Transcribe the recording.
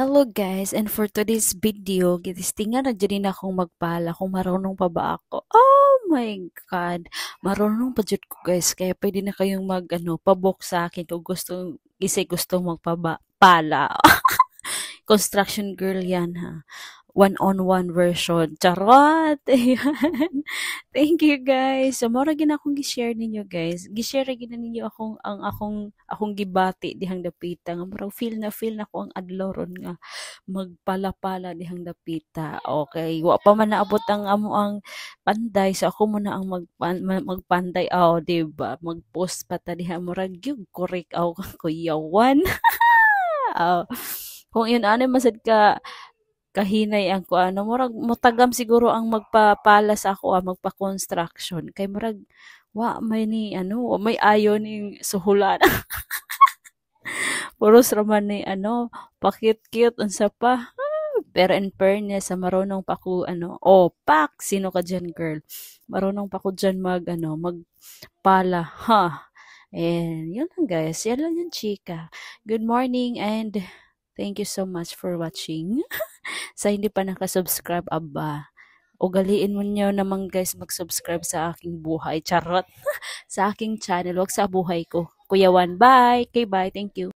Hello guys, and for today's video, gitistingan na dyan na akong magpala kung marunong pa ba ako. Oh my God! Marunong pa dyan ko guys, kaya pwede na kayong mag, ano, pabok sa akin kung gusto, isa gusto magpala. Construction girl yan ha one-on-one version. Charot! Ayan. Thank you guys. So, mora gina akong gishare ninyo guys. Gishare gina ninyo akong, ang akong, akong gibati dihang dapita. Nga mora feel na feel na ko ang adloron nga magpalapala dihang dapita. Okay. Wa pa man naabot ang amo ang panday. So, ako muna ang magpan, magpanday. Oh, diba? Mag-post pa ta dihang mora gyug correct ako kuyawan. oh. Kung yun ano masad ka kahinay ang kuano murag mutagam siguro ang magpapala sa ako ah, magpa-construction kay murag wa may ni ano wa may ayo ning suhulan puros raman ni ano pakit-cute unsa pa ah, pero in niya ah, sa marunong pa ko ano oh pak sino ka diyan girl marunong pa ko diyan mag ano magpala ha and yun lang guys yan lang yung chika good morning and thank you so much for watching sa hindi pa nakasubscribe, aba, ugaliin mo nyo naman guys mag-subscribe sa aking buhay. Charot! sa aking channel. wag sa buhay ko. Kuya Juan, bye! Kay bye. Thank you.